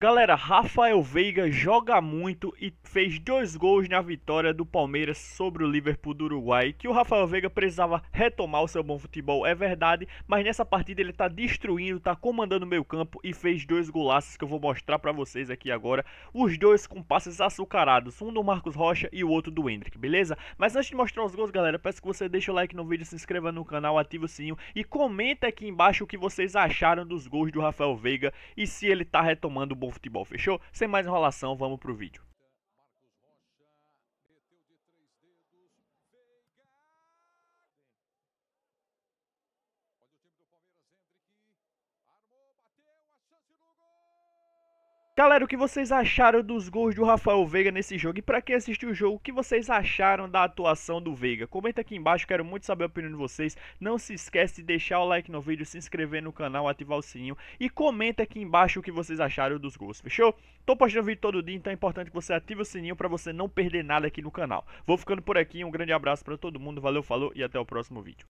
Galera, Rafael Veiga joga muito e fez dois gols na vitória do Palmeiras sobre o Liverpool do Uruguai. Que o Rafael Veiga precisava retomar o seu bom futebol, é verdade, mas nessa partida ele tá destruindo, tá comandando o meio campo e fez dois golaços que eu vou mostrar para vocês aqui agora. Os dois com passes açucarados, um do Marcos Rocha e o outro do Hendrick, beleza? Mas antes de mostrar os gols, galera, peço que você deixe o like no vídeo, se inscreva no canal, ative o sininho e comenta aqui embaixo o que vocês acharam dos gols do Rafael Veiga e se ele tá retomando o bom com o futebol, fechou? Sem mais enrolação, vamos pro vídeo. Galera, o que vocês acharam dos gols do Rafael Veiga nesse jogo? E para quem assistiu o jogo, o que vocês acharam da atuação do Veiga? Comenta aqui embaixo, quero muito saber a opinião de vocês. Não se esquece de deixar o like no vídeo, se inscrever no canal, ativar o sininho e comenta aqui embaixo o que vocês acharam dos gols, fechou? Tô postando vídeo todo dia, então é importante que você ative o sininho para você não perder nada aqui no canal. Vou ficando por aqui, um grande abraço para todo mundo, valeu, falou e até o próximo vídeo.